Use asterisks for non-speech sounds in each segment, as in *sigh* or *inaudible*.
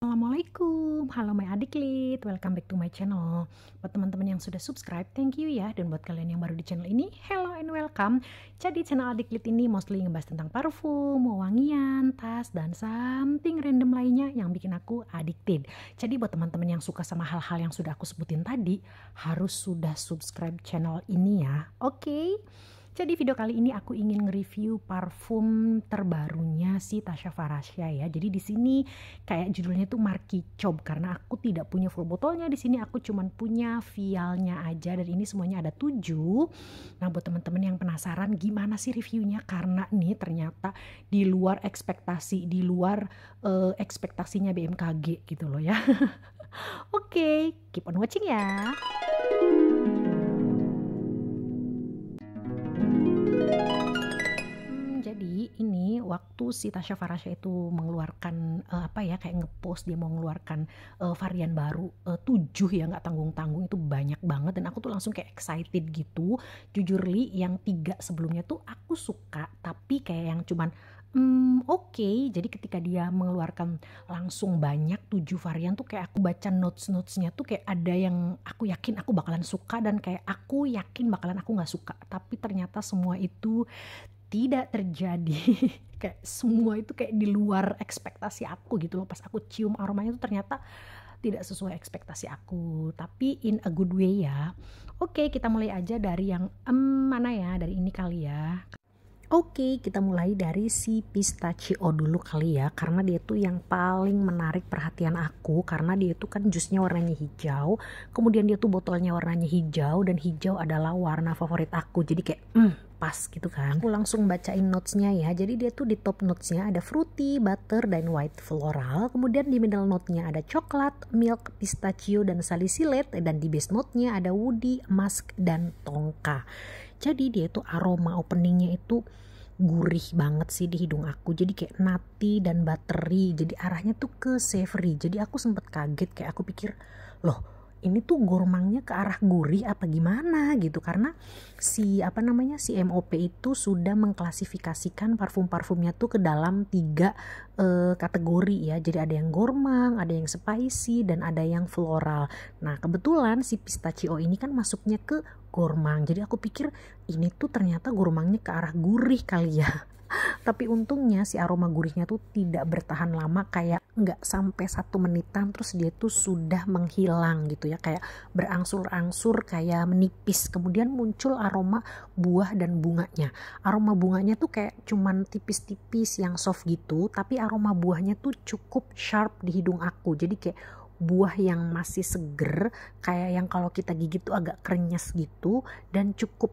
Assalamualaikum, halo my adik lit, welcome back to my channel Buat teman-teman yang sudah subscribe, thank you ya Dan buat kalian yang baru di channel ini, hello and welcome Jadi channel adik lit ini mostly ngebahas tentang parfum, wangian, tas, dan something random lainnya yang bikin aku addicted Jadi buat teman-teman yang suka sama hal-hal yang sudah aku sebutin tadi Harus sudah subscribe channel ini ya, oke? Okay? Jadi video kali ini aku ingin nge-review parfum terbarunya si Tasha Farasya ya. Jadi di sini kayak judulnya tuh Marki Chob karena aku tidak punya full botolnya di sini aku cuman punya vialnya aja dan ini semuanya ada 7. Nah, buat teman-teman yang penasaran gimana sih reviewnya karena nih ternyata di luar ekspektasi, di luar uh, ekspektasinya BMKG gitu loh ya. *laughs* Oke, okay, keep on watching ya. waktu si Tasha Farasha itu mengeluarkan uh, apa ya kayak ngepost dia mau mengeluarkan uh, eh, varian baru uh, tujuh ya nggak tanggung tanggung itu banyak banget dan aku tuh langsung kayak excited gitu jujur li yang tiga sebelumnya tuh aku suka tapi kayak yang cuman Hmm, oke, okay. jadi ketika dia mengeluarkan langsung banyak tujuh varian tuh kayak aku baca notes-notesnya tuh kayak ada yang aku yakin aku bakalan suka dan kayak aku yakin bakalan aku nggak suka. Tapi ternyata semua itu tidak terjadi *laughs* kayak semua itu kayak di luar ekspektasi aku gitu loh pas aku cium aromanya itu ternyata tidak sesuai ekspektasi aku tapi in a good way ya oke kita mulai aja dari yang um, mana ya dari ini kali ya Oke, kita mulai dari si pistachio dulu kali ya, karena dia tuh yang paling menarik perhatian aku, karena dia tuh kan jusnya warnanya hijau, kemudian dia tuh botolnya warnanya hijau, dan hijau adalah warna favorit aku, jadi kayak, mm, pas gitu kan aku langsung bacain notesnya ya jadi dia tuh di top notesnya ada fruity butter dan white floral kemudian di middle notesnya ada coklat milk pistachio dan salicylate. dan di base notesnya ada woody musk dan tongka jadi dia tuh aroma openingnya itu gurih banget sih di hidung aku jadi kayak nati dan buttery. jadi arahnya tuh ke savory jadi aku sempet kaget kayak aku pikir loh ini tuh gormangnya ke arah gurih apa gimana gitu karena si apa namanya si MOP itu sudah mengklasifikasikan parfum-parfumnya tuh ke dalam tiga e, kategori ya jadi ada yang gormang ada yang spicy dan ada yang floral nah kebetulan si pistachio ini kan masuknya ke gormang jadi aku pikir ini tuh ternyata gormangnya ke arah gurih kali ya tapi untungnya si aroma gurihnya tuh tidak bertahan lama kayak nggak sampai satu menitan terus dia tuh sudah menghilang gitu ya kayak berangsur-angsur kayak menipis kemudian muncul aroma buah dan bunganya aroma bunganya tuh kayak cuman tipis-tipis yang soft gitu tapi aroma buahnya tuh cukup sharp di hidung aku jadi kayak buah yang masih seger kayak yang kalau kita gigit tuh agak krenyes gitu dan cukup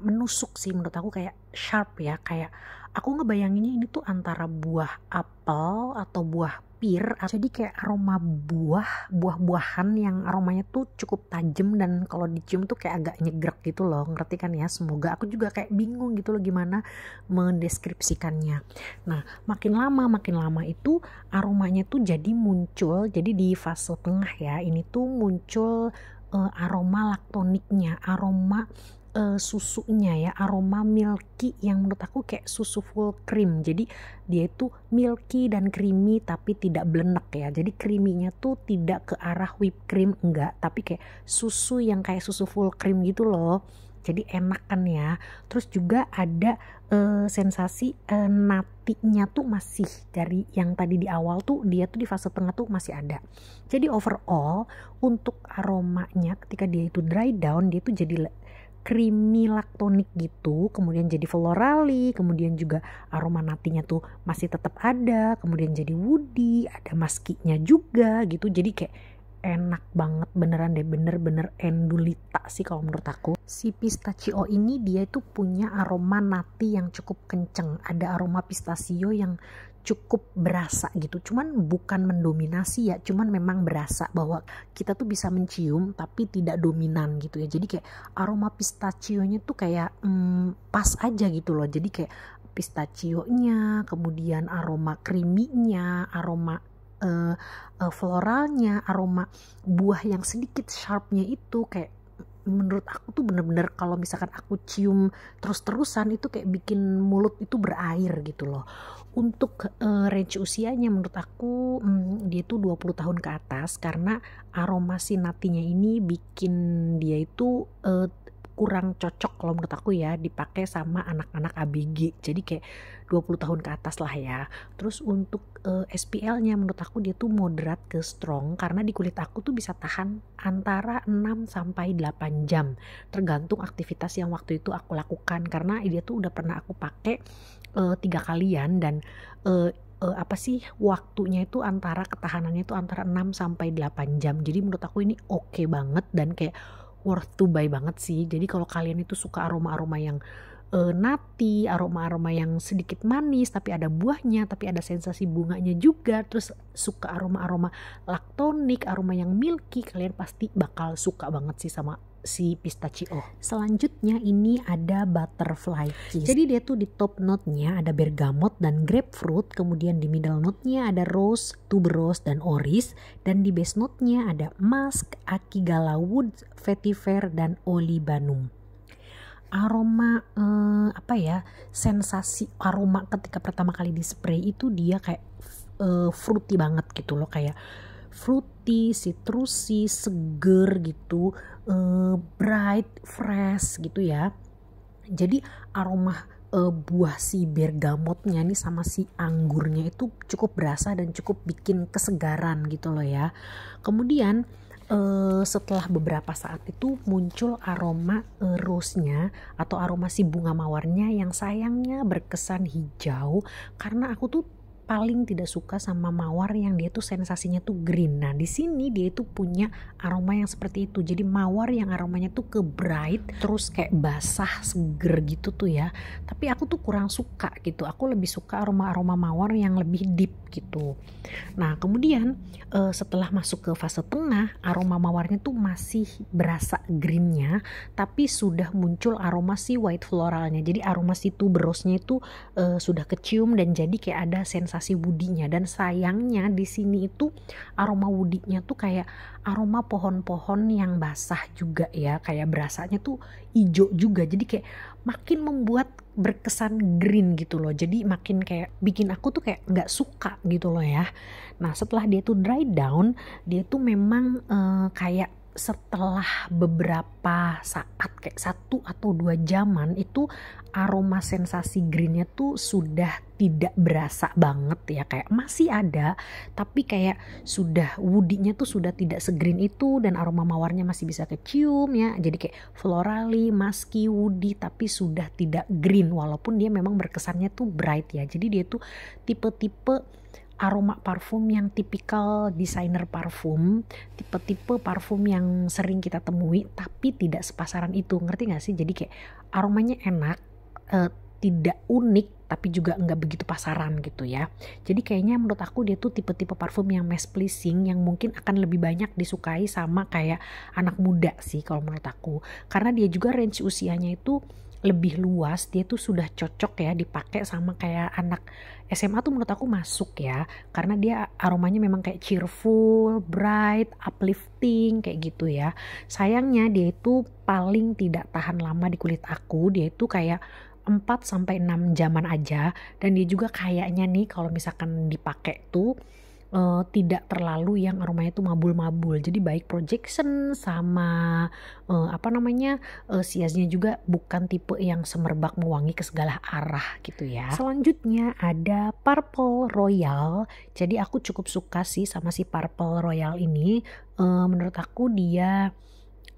menusuk sih menurut aku kayak sharp ya kayak aku ngebayanginnya ini tuh antara buah apel atau buah pir jadi kayak aroma buah buah-buahan yang aromanya tuh cukup tajam dan kalau dicium tuh kayak agak nyegrek gitu loh ngerti kan ya semoga aku juga kayak bingung gitu loh gimana mendeskripsikannya nah makin lama makin lama itu aromanya tuh jadi muncul jadi di fase tengah ya ini tuh muncul e, aroma laktoniknya aroma uh, susunya ya aroma milky yang menurut aku kayak susu full cream jadi dia itu milky dan creamy tapi tidak belenek ya jadi creaminya tuh tidak ke arah whipped cream enggak tapi kayak susu yang kayak susu full cream gitu loh jadi enak kan ya terus juga ada uh, sensasi uh, natinya tuh masih dari yang tadi di awal tuh dia tuh di fase tengah tuh masih ada jadi overall untuk aromanya ketika dia itu dry down dia tuh jadi creamy laktonik gitu, kemudian jadi florali, kemudian juga aroma natinya tuh masih tetap ada, kemudian jadi woody, ada maskinya juga gitu. Jadi kayak enak banget beneran deh bener-bener endulita sih kalau menurut aku si pistachio ini dia itu punya aroma nati yang cukup kenceng ada aroma pistachio yang cukup berasa gitu cuman bukan mendominasi ya cuman memang berasa bahwa kita tuh bisa mencium tapi tidak dominan gitu ya jadi kayak aroma pistachionya tuh kayak hmm, pas aja gitu loh jadi kayak pistachionya kemudian aroma kriminya aroma uh, uh, floralnya aroma buah yang sedikit sharpnya itu kayak menurut aku tuh bener-bener kalau misalkan aku cium terus-terusan itu kayak bikin mulut itu berair gitu loh. Untuk uh, range usianya menurut aku hmm, dia tuh 20 tahun ke atas karena aroma sinatinya ini bikin dia itu uh, kurang cocok kalau menurut aku ya dipakai sama anak-anak ABG. Jadi kayak 20 tahun ke atas lah ya. Terus untuk uh, eh, SPL-nya menurut aku dia tuh moderat ke strong karena di kulit aku tuh bisa tahan antara 6 sampai 8 jam tergantung aktivitas yang waktu itu aku lakukan karena dia tuh udah pernah aku pakai uh, tiga kalian dan uh, uh, apa sih waktunya itu antara ketahanannya itu antara 6 sampai 8 jam. Jadi menurut aku ini oke okay banget dan kayak worth to buy banget sih. Jadi kalau kalian itu suka aroma-aroma yang uh, nati, aroma-aroma yang sedikit manis tapi ada buahnya, tapi ada sensasi bunganya juga. Terus suka aroma-aroma laktonik, aroma yang milky, kalian pasti bakal suka banget sih sama si pistachio. Selanjutnya ini ada butterfly kiss. Jadi dia tuh di top note-nya ada bergamot dan grapefruit, kemudian di middle note-nya ada rose, tuberose dan oris, dan di base note-nya ada musk, akigala wood, vetiver dan olibanum aroma eh, apa ya sensasi aroma ketika pertama kali di spray itu dia kayak eh, fruity banget gitu loh kayak fruity, citrusy, seger gitu, eh, bright, fresh gitu ya. Jadi aroma eh, buah si bergamotnya ini sama si anggurnya itu cukup berasa dan cukup bikin kesegaran gitu loh ya. Kemudian uh, setelah beberapa saat itu muncul aroma uh, rose-nya atau aroma si bunga mawarnya yang sayangnya berkesan hijau karena aku tuh paling tidak suka sama mawar yang dia tuh sensasinya tuh green. Nah, di sini dia itu punya aroma yang seperti itu. Jadi mawar yang aromanya tuh ke bright, terus kayak basah, seger gitu tuh ya. Tapi aku tuh kurang suka gitu. Aku lebih suka aroma-aroma mawar yang lebih deep gitu. Nah, kemudian uh, setelah masuk ke fase tengah, aroma mawarnya tuh masih berasa greennya, tapi sudah muncul aroma si white floralnya. Jadi aroma si tuberosnya itu uh, sudah kecium dan jadi kayak ada sensasi si budinya dan sayangnya di sini itu aroma wudinya tuh kayak aroma pohon-pohon yang basah juga ya kayak berasanya tuh hijau juga jadi kayak makin membuat berkesan green gitu loh jadi makin kayak bikin aku tuh kayak nggak suka gitu loh ya nah setelah dia tuh dry down dia tuh memang uh, kayak setelah beberapa saat kayak satu atau dua jaman itu aroma sensasi greennya tuh sudah tidak berasa banget ya kayak masih ada tapi kayak sudah woodinya tuh sudah tidak segreen itu dan aroma mawarnya masih bisa kecium ya jadi kayak florali, musky, woody tapi sudah tidak green walaupun dia memang berkesannya tuh bright ya jadi dia tuh tipe-tipe aroma parfum yang tipikal desainer parfum, tipe-tipe parfum yang sering kita temui tapi tidak sepasaran itu. Ngerti gak sih? Jadi kayak aromanya enak, eh, tidak unik tapi juga nggak begitu pasaran gitu ya. Jadi kayaknya menurut aku dia tuh tipe-tipe parfum yang mass pleasing yang mungkin akan lebih banyak disukai sama kayak anak muda sih kalau menurut aku. Karena dia juga range usianya itu lebih luas dia tuh sudah cocok ya dipakai sama kayak anak SMA tuh menurut aku masuk ya karena dia aromanya memang kayak cheerful, bright, uplifting kayak gitu ya. Sayangnya dia itu paling tidak tahan lama di kulit aku, dia itu kayak 4 sampai 6 jaman aja dan dia juga kayaknya nih kalau misalkan dipakai tuh uh, tidak terlalu yang aromanya itu mabul-mabul. Jadi baik projection sama uh, apa namanya uh, siasnya juga bukan tipe yang semerbak mewangi ke segala arah gitu ya. Selanjutnya ada Purple Royal. Jadi aku cukup suka sih sama si Purple Royal ini. Uh, menurut aku dia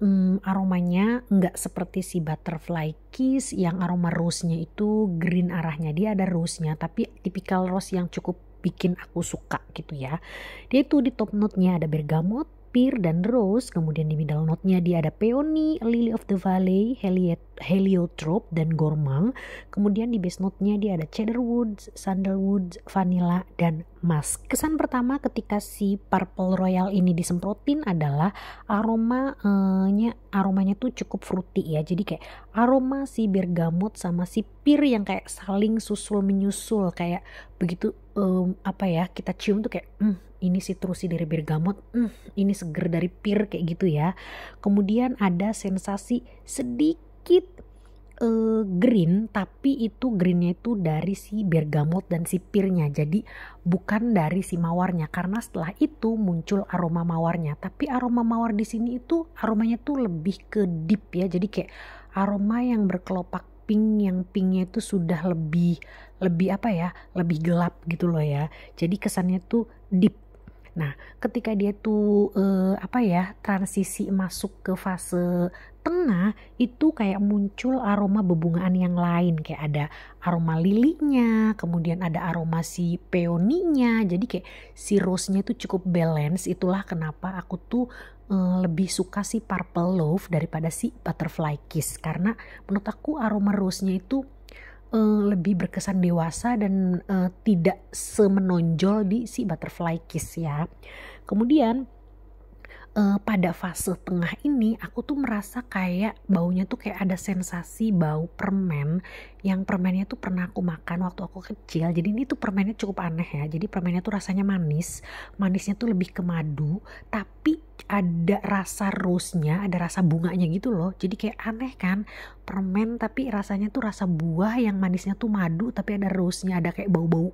um, aromanya nggak seperti si butterfly kiss yang aroma rose-nya itu green arahnya dia ada rose-nya tapi tipikal rose yang cukup bikin aku suka gitu ya dia itu di top note-nya ada bergamot Sapphire dan Rose, kemudian di middle note-nya dia ada Peony, Lily of the Valley, Heliot Heliotrope, dan Gormang. Kemudian di base note-nya dia ada Cedarwood, Sandalwood, Vanilla, dan Musk. Kesan pertama ketika si Purple Royal ini disemprotin adalah aromanya eh, aromanya tuh cukup fruity ya. Jadi kayak aroma si bergamot sama si pir yang kayak saling susul menyusul kayak begitu um, apa ya kita cium tuh kayak mm, ini sitrusi dari bergamot, mm, ini seger dari pir kayak gitu ya. Kemudian ada sensasi sedikit eh, green tapi itu greennya itu dari si bergamot dan si pirnya jadi bukan dari si mawarnya karena setelah itu muncul aroma mawarnya tapi aroma mawar di sini itu aromanya tuh lebih ke deep ya jadi kayak aroma yang berkelopak pink yang pinknya itu sudah lebih lebih apa ya lebih gelap gitu loh ya jadi kesannya tuh deep Nah, ketika dia tuh eh, apa ya transisi masuk ke fase tengah itu kayak muncul aroma bebungaan yang lain kayak ada aroma lilinya, kemudian ada aroma si peoninya. Jadi kayak si rose-nya itu cukup balance. Itulah kenapa aku tuh eh, lebih suka si purple love daripada si butterfly kiss karena menurut aku aroma rose-nya itu uh, lebih berkesan dewasa dan uh, tidak semenonjol di si butterfly kiss ya. Kemudian uh, pada fase tengah ini aku tuh merasa kayak baunya tuh kayak ada sensasi bau permen yang permennya tuh pernah aku makan waktu aku kecil jadi ini tuh permennya cukup aneh ya jadi permennya tuh rasanya manis manisnya tuh lebih ke madu tapi ada rasa rose-nya, ada rasa bunganya gitu loh. Jadi kayak aneh kan, permen tapi rasanya tuh rasa buah yang manisnya tuh madu tapi ada rose-nya, ada kayak bau-bau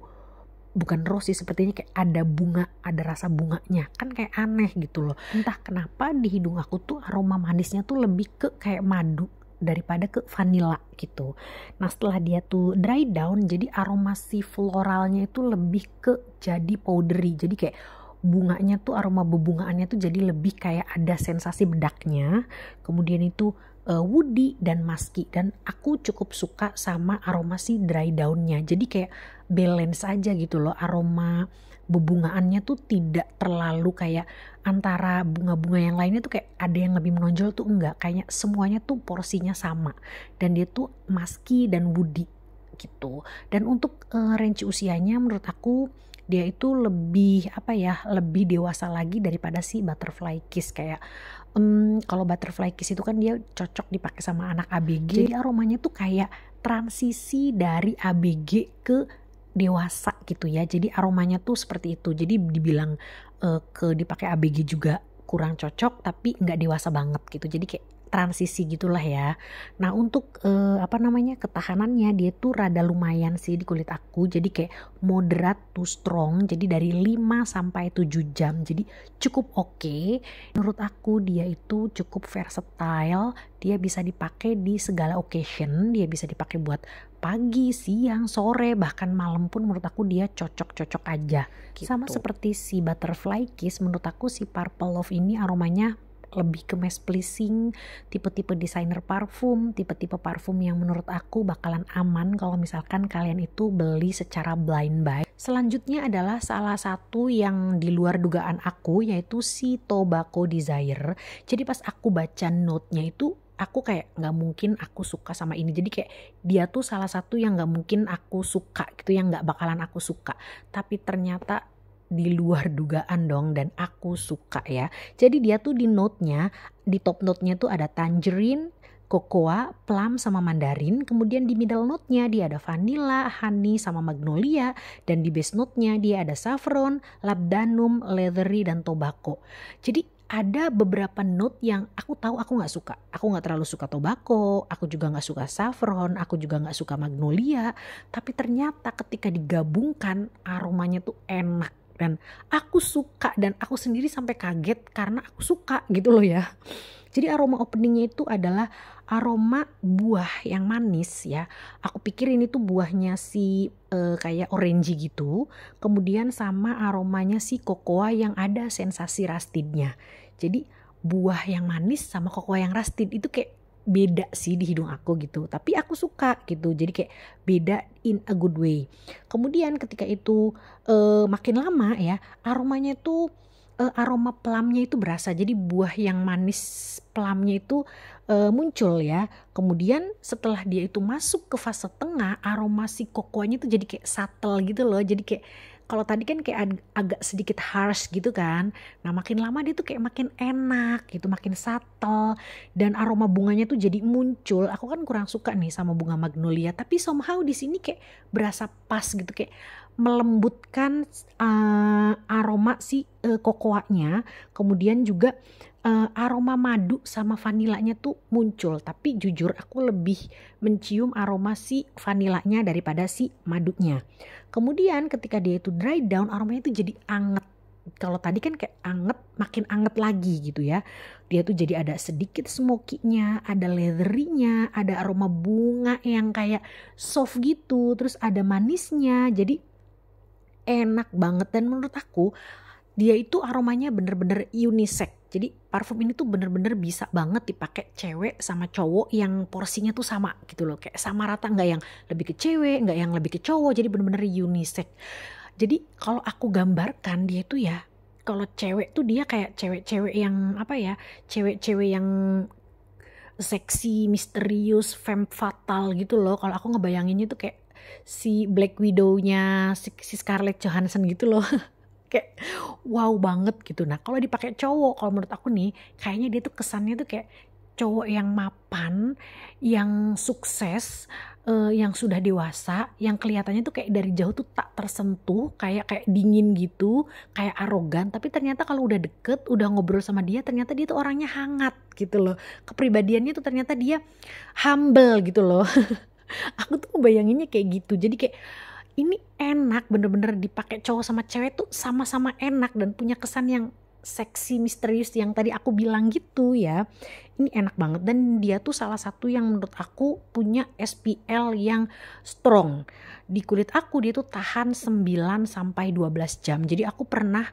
bukan rose sih sepertinya kayak ada bunga ada rasa bunganya kan kayak aneh gitu loh entah kenapa di hidung aku tuh aroma manisnya tuh lebih ke kayak madu daripada ke vanilla gitu. Nah setelah dia tuh dry down jadi aroma si floralnya itu lebih ke jadi powdery jadi kayak bunganya tuh aroma bebungaannya tuh jadi lebih kayak ada sensasi bedaknya kemudian itu uh, woody dan musky dan aku cukup suka sama aroma si dry daunnya jadi kayak balance aja gitu loh aroma bebungaannya tuh tidak terlalu kayak antara bunga-bunga yang lainnya tuh kayak ada yang lebih menonjol tuh enggak kayaknya semuanya tuh porsinya sama dan dia tuh musky dan woody gitu dan untuk uh, range usianya menurut aku dia itu lebih apa ya lebih dewasa lagi daripada si butterfly kiss kayak um, kalau butterfly kiss itu kan dia cocok dipakai sama anak ABG jadi aromanya tuh kayak transisi dari ABG ke dewasa gitu ya jadi aromanya tuh seperti itu jadi dibilang uh, ke dipakai ABG juga kurang cocok tapi nggak dewasa banget gitu jadi kayak transisi gitulah ya. Nah untuk eh, apa namanya ketahanannya dia tuh rada lumayan sih di kulit aku. Jadi kayak moderat to strong. Jadi dari 5 sampai 7 jam. Jadi cukup oke. Okay. Menurut aku dia itu cukup versatile. Dia bisa dipakai di segala occasion. Dia bisa dipakai buat pagi, siang, sore, bahkan malam pun menurut aku dia cocok-cocok aja. Gitu. Sama seperti si Butterfly Kiss, menurut aku si Purple Love ini aromanya lebih ke mass pleasing, tipe-tipe desainer parfum, tipe-tipe parfum yang menurut aku bakalan aman kalau misalkan kalian itu beli secara blind buy. Selanjutnya adalah salah satu yang di luar dugaan aku yaitu si Tobacco Desire. Jadi pas aku baca note-nya itu aku kayak nggak mungkin aku suka sama ini jadi kayak dia tuh salah satu yang nggak mungkin aku suka gitu yang nggak bakalan aku suka tapi ternyata di luar dugaan dong dan aku suka ya. Jadi dia tuh di note-nya, di top note-nya tuh ada tangerine, cocoa, plum sama mandarin. Kemudian di middle note-nya dia ada vanilla, honey sama magnolia. Dan di base note-nya dia ada saffron, labdanum, leathery, dan tobacco. Jadi ada beberapa note yang aku tahu aku nggak suka. Aku nggak terlalu suka tobacco, aku juga nggak suka saffron, aku juga nggak suka magnolia. Tapi ternyata ketika digabungkan aromanya tuh enak dan aku suka dan aku sendiri sampai kaget karena aku suka gitu loh ya jadi aroma openingnya itu adalah aroma buah yang manis ya. Aku pikir ini tuh buahnya si e, kayak orange gitu. Kemudian sama aromanya si kokoa yang ada sensasi rastidnya. Jadi buah yang manis sama kokoa yang rastid itu kayak beda sih di hidung aku gitu tapi aku suka gitu jadi kayak beda in a good way kemudian ketika itu uh, makin lama ya aromanya tuh uh, aroma plumnya itu berasa jadi buah yang manis plumnya itu uh, muncul ya kemudian setelah dia itu masuk ke fase tengah aroma si kokonya itu jadi kayak satel gitu loh jadi kayak kalau tadi kan kayak ag agak sedikit harsh gitu kan nah makin lama dia tuh kayak makin enak gitu makin subtle dan aroma bunganya tuh jadi muncul aku kan kurang suka nih sama bunga magnolia tapi somehow di sini kayak berasa pas gitu kayak melembutkan uh, aroma si uh, kokoanya. kemudian juga uh, aroma madu sama vanilanya tuh muncul tapi jujur aku lebih mencium aroma si vanilanya daripada si madunya Kemudian ketika dia itu dry down aromanya itu jadi anget. Kalau tadi kan kayak anget, makin anget lagi gitu ya. Dia tuh jadi ada sedikit smoky-nya, ada leathery-nya, ada aroma bunga yang kayak soft gitu, terus ada manisnya. Jadi enak banget dan menurut aku dia itu aromanya bener-bener unisex. Jadi parfum ini tuh bener-bener bisa banget dipakai cewek sama cowok yang porsinya tuh sama gitu loh. Kayak sama rata nggak yang lebih ke cewek, nggak yang lebih ke cowok. Jadi bener-bener unisex. Jadi kalau aku gambarkan dia tuh ya kalau cewek tuh dia kayak cewek-cewek yang apa ya, cewek-cewek yang seksi, misterius, femme fatal gitu loh. Kalau aku ngebayanginnya tuh kayak si Black Widow-nya si, si Scarlett Johansson gitu loh. *laughs* kayak wow banget gitu nah kalau dipakai cowok kalau menurut aku nih kayaknya dia tuh kesannya tuh kayak cowok yang mapan yang sukses uh, yang sudah dewasa, yang kelihatannya tuh kayak dari jauh tuh tak tersentuh, kayak kayak dingin gitu, kayak arogan. Tapi ternyata kalau udah deket, udah ngobrol sama dia, ternyata dia tuh orangnya hangat gitu loh. Kepribadiannya tuh ternyata dia humble gitu loh. *laughs* Aku tuh bayanginnya kayak gitu. Jadi kayak ini enak bener-bener dipakai cowok sama cewek tuh sama-sama enak dan punya kesan yang seksi misterius yang tadi aku bilang gitu ya ini enak banget dan dia tuh salah satu yang menurut aku punya SPL yang strong di kulit aku dia tuh tahan 9 sampai 12 jam jadi aku pernah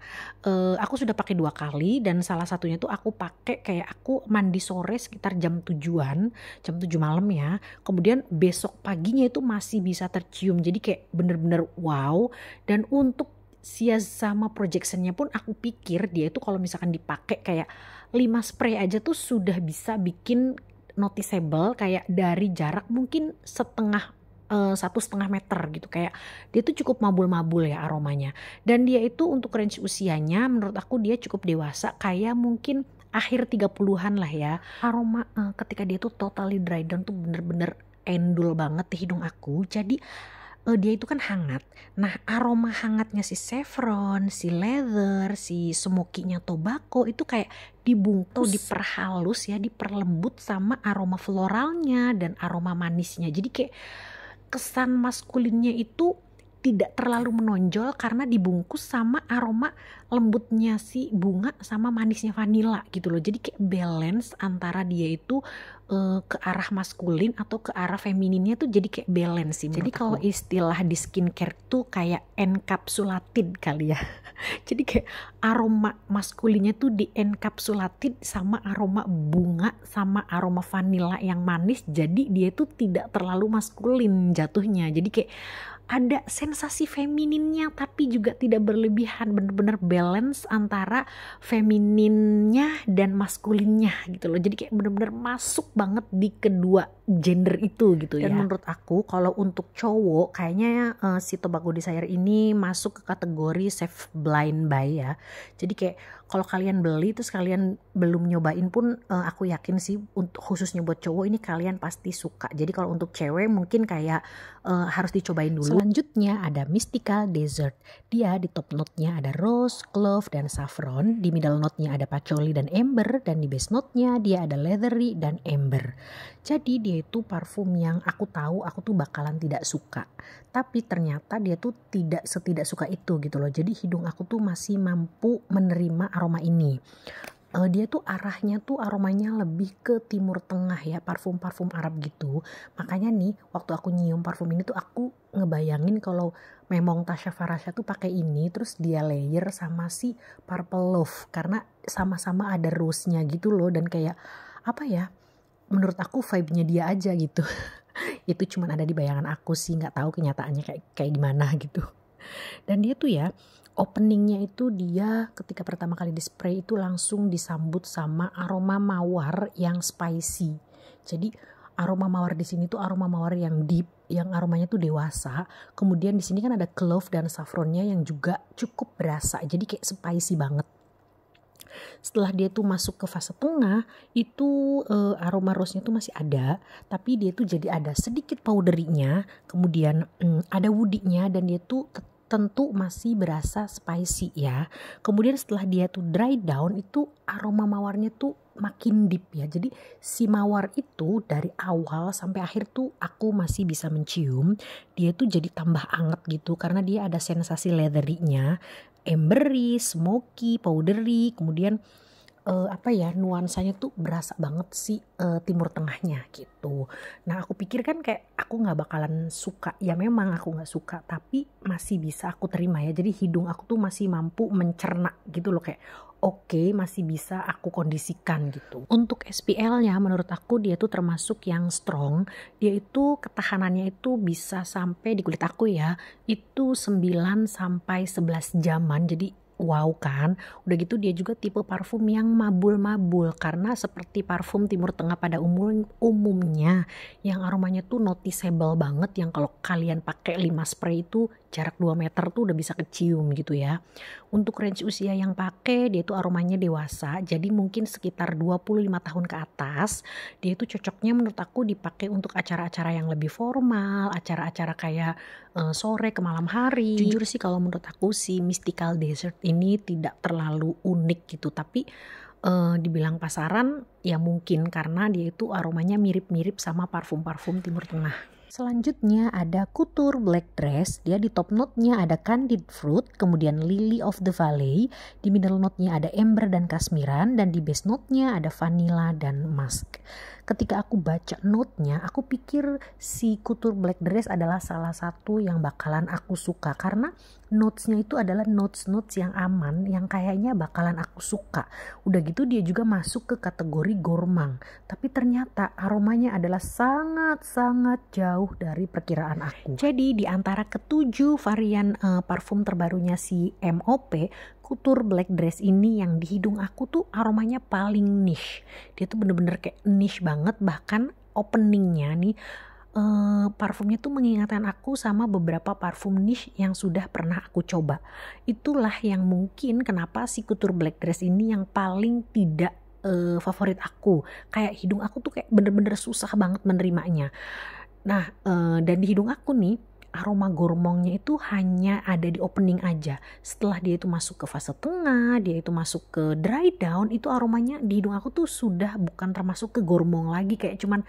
uh, aku sudah pakai dua kali dan salah satunya tuh aku pakai kayak aku mandi sore sekitar jam tujuan jam 7 malam ya kemudian besok paginya itu masih bisa tercium jadi kayak bener-bener wow dan untuk sia sama projectionnya pun aku pikir dia itu kalau misalkan dipakai kayak 5 spray aja tuh sudah bisa bikin noticeable kayak dari jarak mungkin setengah eh, satu setengah meter gitu kayak dia tuh cukup mabul-mabul ya aromanya dan dia itu untuk range usianya menurut aku dia cukup dewasa kayak mungkin akhir 30-an lah ya aroma uh, ketika dia tuh totally dry down tuh bener-bener endul banget di hidung aku jadi uh, dia itu kan hangat. Nah, aroma hangatnya si saffron, si leather, si smokinya tobacco itu kayak dibungkus, diperhalus ya, diperlembut sama aroma floralnya dan aroma manisnya. Jadi kayak kesan maskulinnya itu tidak terlalu menonjol karena dibungkus sama aroma lembutnya si bunga sama manisnya vanila gitu loh. Jadi kayak balance antara dia itu uh, ke arah maskulin atau ke arah femininnya tuh jadi kayak balance sih. Jadi kalau istilah di skincare tuh kayak encapsulated kali ya. *laughs* jadi kayak aroma maskulinnya tuh di encapsulated sama aroma bunga sama aroma vanila yang manis. Jadi dia tuh tidak terlalu maskulin jatuhnya. Jadi kayak ada sensasi femininnya tapi juga tidak berlebihan bener-bener balance antara femininnya dan maskulinnya gitu loh jadi kayak bener-bener masuk banget di kedua gender itu gitu Dan ya. Dan menurut aku kalau untuk cowok kayaknya uh, si Tobacco Desire ini masuk ke kategori safe blind buy ya. Jadi kayak kalau kalian beli terus kalian belum nyobain pun uh, aku yakin sih untuk khususnya buat cowok ini kalian pasti suka. Jadi kalau untuk cewek mungkin kayak uh, harus dicobain dulu. Selanjutnya ada Mystical Desert. Dia di top note-nya ada rose, clove dan saffron, di middle note-nya ada patchouli dan ember dan di base note-nya dia ada leathery dan ember. Jadi dia itu parfum yang aku tahu aku tuh bakalan tidak suka. Tapi ternyata dia tuh tidak setidak suka itu gitu loh. Jadi hidung aku tuh masih mampu menerima aroma ini. Uh, dia tuh arahnya tuh aromanya lebih ke timur tengah ya parfum-parfum Arab gitu makanya nih waktu aku nyium parfum ini tuh aku ngebayangin kalau memang Tasha Farasha tuh pakai ini terus dia layer sama si Purple Love karena sama-sama ada rose-nya gitu loh dan kayak apa ya menurut aku vibe-nya dia aja gitu *laughs* itu cuma ada di bayangan aku sih nggak tahu kenyataannya kayak kayak gimana *laughs* gitu dan dia tuh ya openingnya itu dia ketika pertama kali di spray itu langsung disambut sama aroma mawar yang spicy jadi aroma mawar di sini tuh aroma mawar yang deep yang aromanya tuh dewasa kemudian di sini kan ada clove dan saffronnya yang juga cukup berasa jadi kayak spicy banget setelah dia tuh masuk ke fase tengah itu uh, aroma rose-nya tuh masih ada tapi dia tuh jadi ada sedikit powdery-nya kemudian um, ada woody-nya dan dia tuh tentu masih berasa spicy ya. Kemudian setelah dia tuh dry down itu aroma mawarnya tuh makin deep ya. Jadi si mawar itu dari awal sampai akhir tuh aku masih bisa mencium. Dia tuh jadi tambah anget gitu karena dia ada sensasi leathery-nya embery, smoky, powdery, kemudian uh, apa ya nuansanya tuh berasa banget sih uh, timur tengahnya gitu. Nah aku pikir kan kayak aku nggak bakalan suka ya memang aku nggak suka tapi masih bisa aku terima ya. Jadi hidung aku tuh masih mampu mencerna gitu loh kayak oke okay, masih bisa aku kondisikan gitu. Untuk SPL-nya menurut aku dia tuh termasuk yang strong. Dia itu ketahanannya itu bisa sampai di kulit aku ya itu 9 sampai 11 jaman. Jadi wow kan udah gitu dia juga tipe parfum yang mabul-mabul karena seperti parfum timur tengah pada umum umumnya yang aromanya tuh noticeable banget yang kalau kalian pakai 5 spray itu jarak 2 meter tuh udah bisa kecium gitu ya. Untuk range usia yang pakai dia itu aromanya dewasa, jadi mungkin sekitar 25 tahun ke atas. Dia itu cocoknya menurut aku dipakai untuk acara-acara yang lebih formal, acara-acara kayak uh, sore ke malam hari. Jujur sih kalau menurut aku si mystical Desert ini tidak terlalu unik gitu, tapi uh, dibilang pasaran ya mungkin karena dia itu aromanya mirip-mirip sama parfum-parfum Timur Tengah. Selanjutnya ada Couture Black Dress, dia di top note-nya ada Candid Fruit, kemudian Lily of the Valley, di middle note-nya ada Ember dan Kasmiran, dan di base note-nya ada Vanilla dan Musk ketika aku baca note-nya, aku pikir si Kutur Black Dress adalah salah satu yang bakalan aku suka karena notes-nya itu adalah notes-notes yang aman yang kayaknya bakalan aku suka. Udah gitu dia juga masuk ke kategori gormang, tapi ternyata aromanya adalah sangat-sangat jauh dari perkiraan aku. Jadi di antara ketujuh varian uh, parfum terbarunya si MOP, kutur black dress ini yang di hidung aku tuh aromanya paling niche dia tuh bener-bener kayak niche banget bahkan openingnya nih uh, parfumnya tuh mengingatkan aku sama beberapa parfum niche yang sudah pernah aku coba. Itulah yang mungkin kenapa si kutur black dress ini yang paling tidak uh, favorit aku. Kayak hidung aku tuh kayak bener-bener susah banget menerimanya. Nah, eh, dan di hidung aku nih aroma gormongnya itu hanya ada di opening aja. Setelah dia itu masuk ke fase tengah, dia itu masuk ke dry down, itu aromanya di hidung aku tuh sudah bukan termasuk ke gormong lagi kayak cuman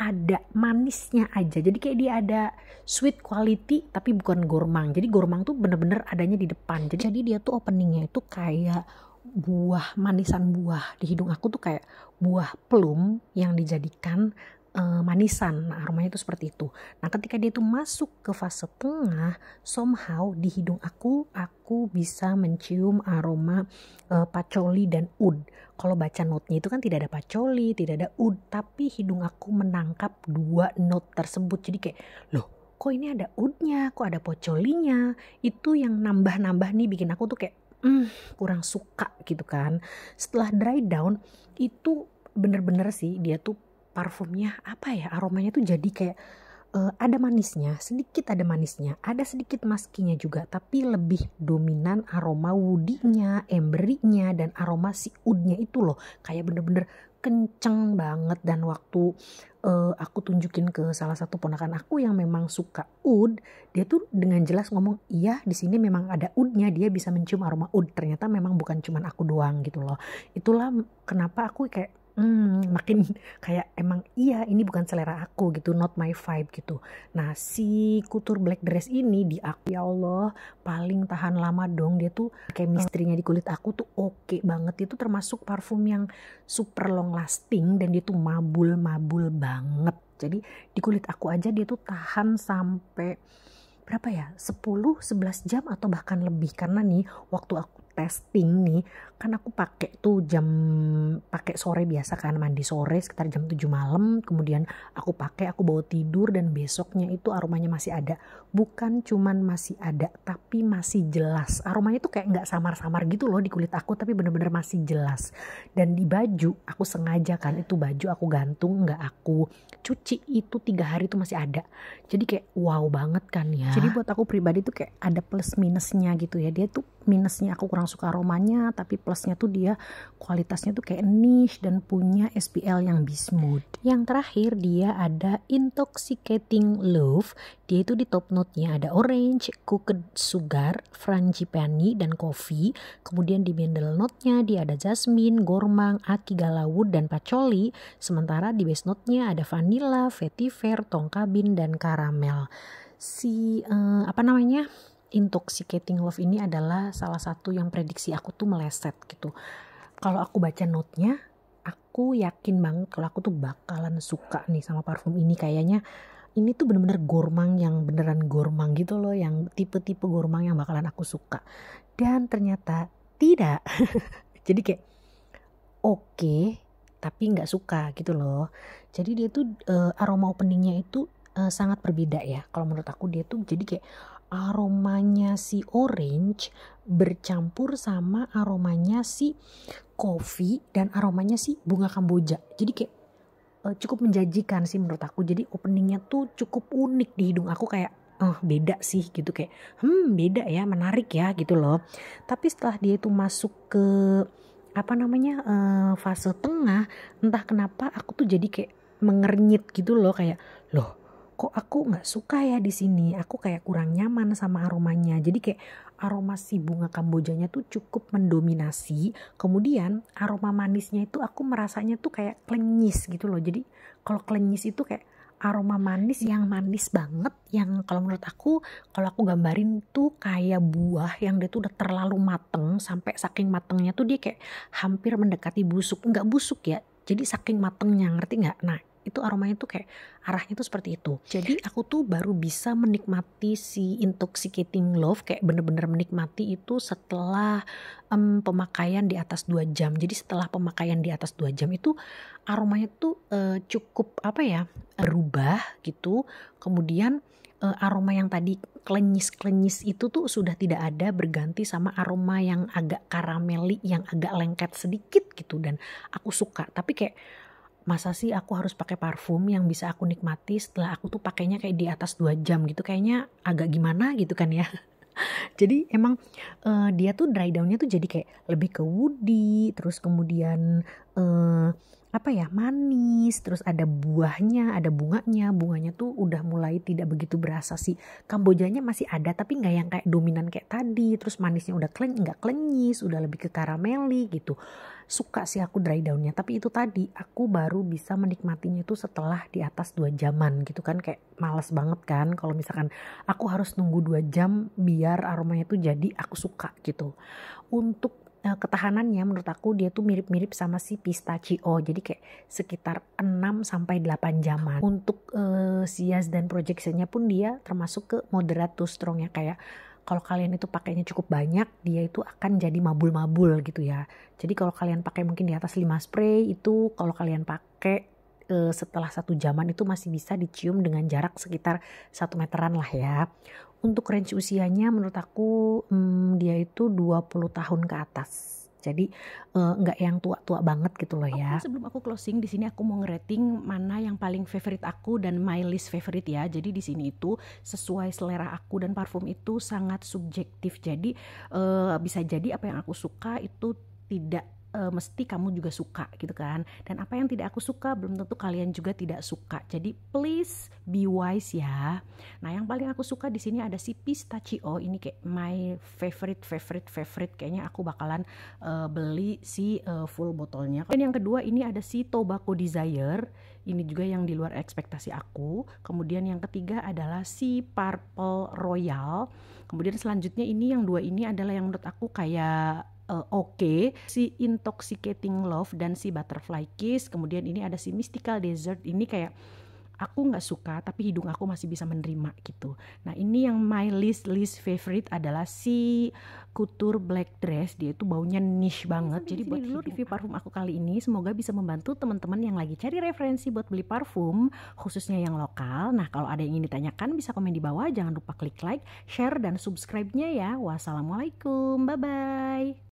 ada manisnya aja. Jadi kayak dia ada sweet quality tapi bukan gormang. Jadi gormang tuh bener-bener adanya di depan. Jadi, jadi dia tuh openingnya itu kayak buah manisan buah di hidung aku tuh kayak buah plum yang dijadikan Eh, manisan. Nah, aromanya itu seperti itu. Nah, ketika dia itu masuk ke fase tengah, somehow di hidung aku aku bisa mencium aroma uh, pacoli dan oud. Kalau baca notnya itu kan tidak ada pacoli, tidak ada oud tapi hidung aku menangkap dua not tersebut. Jadi kayak, loh, kok ini ada udnya, kok ada pocolinya, itu yang nambah-nambah nih bikin aku tuh kayak mm, kurang suka gitu kan. Setelah dry down itu bener-bener sih dia tuh parfumnya apa ya aromanya tuh jadi kayak uh, ada manisnya, sedikit ada manisnya, ada sedikit maskinya juga, tapi lebih dominan aroma woodinya, embernya dan aroma si udnya itu loh, kayak bener-bener kenceng banget dan waktu uh, aku tunjukin ke salah satu ponakan aku yang memang suka oud dia tuh dengan jelas ngomong iya di sini memang ada udnya, dia bisa mencium aroma oud Ternyata memang bukan cuman aku doang gitu loh. Itulah kenapa aku kayak hmm, makin *laughs* kayak emang iya ini bukan selera aku gitu not my vibe gitu nah si kultur black dress ini di aku ya Allah paling tahan lama dong dia tuh kayak oh. nya di kulit aku tuh oke okay banget itu termasuk parfum yang super long lasting dan dia tuh mabul-mabul banget jadi di kulit aku aja dia tuh tahan sampai berapa ya 10 11 jam atau bahkan lebih karena nih waktu aku testing nih kan aku pakai tuh jam pakai sore biasa kan mandi sore sekitar jam 7 malam kemudian aku pakai aku bawa tidur dan besoknya itu aromanya masih ada bukan cuman masih ada tapi masih jelas aromanya tuh kayak nggak samar-samar gitu loh di kulit aku tapi bener-bener masih jelas dan di baju aku sengaja kan itu baju aku gantung nggak aku cuci itu tiga hari itu masih ada jadi kayak wow banget kan ya jadi buat aku pribadi tuh kayak ada plus minusnya gitu ya dia tuh minusnya aku kurang suka aromanya tapi plusnya tuh dia kualitasnya tuh kayak niche dan punya SPL yang bismuth yang terakhir dia ada intoxicating love dia itu di top note-nya ada orange, cooked sugar, frangipani dan coffee kemudian di middle note-nya dia ada jasmine, gormang, akigalawood dan pacoli sementara di base note-nya ada vanilla, vetiver, tongkabin dan karamel si uh, apa namanya intoxicating love ini adalah salah satu yang prediksi aku tuh meleset gitu. Kalau aku baca note-nya, aku yakin banget kalau aku tuh bakalan suka nih sama parfum ini kayaknya ini tuh bener-bener gormang yang beneran gormang gitu loh yang tipe-tipe gormang yang bakalan aku suka dan ternyata tidak *laughs* jadi kayak oke okay, tapi nggak suka gitu loh jadi dia tuh uh, aroma openingnya itu eh, sangat berbeda ya kalau menurut aku dia tuh jadi kayak aromanya si orange bercampur sama aromanya si kopi dan aromanya si bunga kamboja. Jadi kayak uh, cukup menjanjikan sih menurut aku. Jadi openingnya tuh cukup unik di hidung aku kayak oh beda sih gitu kayak hmm beda ya menarik ya gitu loh tapi setelah dia itu masuk ke apa namanya uh, fase tengah entah kenapa aku tuh jadi kayak mengernyit gitu loh kayak loh kok aku nggak suka ya di sini aku kayak kurang nyaman sama aromanya jadi kayak aroma si bunga kambojanya tuh cukup mendominasi kemudian aroma manisnya itu aku merasanya tuh kayak klenyis gitu loh jadi kalau klenyis itu kayak aroma manis yang manis banget yang kalau menurut aku kalau aku gambarin tuh kayak buah yang dia tuh udah terlalu mateng sampai saking matengnya tuh dia kayak hampir mendekati busuk nggak busuk ya jadi saking matengnya ngerti nggak nah itu aromanya tuh kayak arahnya tuh seperti itu. Jadi aku tuh baru bisa menikmati si intoxicating love kayak bener-bener menikmati itu setelah um, pemakaian di atas dua jam. Jadi setelah pemakaian di atas dua jam itu aromanya tuh uh, cukup apa ya berubah gitu. Kemudian uh, aroma yang tadi klenyis-klenyis itu tuh sudah tidak ada berganti sama aroma yang agak karameli yang agak lengket sedikit gitu dan aku suka tapi kayak masa sih aku harus pakai parfum yang bisa aku nikmati setelah aku tuh pakainya kayak di atas dua jam gitu kayaknya agak gimana gitu kan ya *laughs* jadi emang uh, dia tuh dry downnya tuh jadi kayak lebih ke woody terus kemudian uh, apa ya manis terus ada buahnya ada bunganya bunganya tuh udah mulai tidak begitu berasa sih kambojanya masih ada tapi nggak yang kayak dominan kayak tadi terus manisnya udah kleng nggak klengis udah lebih ke karameli gitu suka sih aku dry downnya tapi itu tadi aku baru bisa menikmatinya itu setelah di atas dua jaman gitu kan kayak males banget kan kalau misalkan aku harus nunggu dua jam biar aromanya itu jadi aku suka gitu untuk eh, ketahanannya menurut aku dia tuh mirip-mirip sama si pistachio jadi kayak sekitar 6 sampai 8 jaman untuk uh, sias dan projectionnya pun dia termasuk ke moderate to strong ya kayak kalau kalian itu pakainya cukup banyak, dia itu akan jadi mabul-mabul gitu ya. Jadi kalau kalian pakai mungkin di atas 5 spray itu kalau kalian pakai e, setelah satu jaman itu masih bisa dicium dengan jarak sekitar satu meteran lah ya. Untuk range usianya menurut aku hmm, dia itu 20 tahun ke atas jadi uh, yang tua-tua banget gitu loh ya. Okay, sebelum aku closing di sini aku mau ngerating mana yang paling favorite aku dan my list favorite ya. Jadi di sini itu sesuai selera aku dan parfum itu sangat subjektif. Jadi uh, bisa jadi apa yang aku suka itu tidak e, mesti kamu juga suka gitu kan dan apa yang tidak aku suka belum tentu kalian juga tidak suka jadi please be wise ya nah yang paling aku suka di sini ada si pistachio ini kayak my favorite favorite favorite kayaknya aku bakalan e, beli si e, full botolnya dan yang kedua ini ada si tobacco desire ini juga yang di luar ekspektasi aku kemudian yang ketiga adalah si purple royal kemudian selanjutnya ini yang dua ini adalah yang menurut aku kayak Eh, oke okay. si intoxicating love dan si butterfly kiss kemudian ini ada si mystical desert ini kayak aku nggak suka tapi hidung aku masih bisa menerima gitu. Nah ini yang my list list favorite adalah si Kutur black dress dia itu baunya niche iya, banget. Jadi buat dulu review parfum aku kali ini semoga bisa membantu teman-teman yang lagi cari referensi buat beli parfum khususnya yang lokal. Nah kalau ada yang ingin ditanyakan bisa komen di bawah jangan lupa klik like, share dan subscribe-nya ya. Wassalamualaikum, bye bye.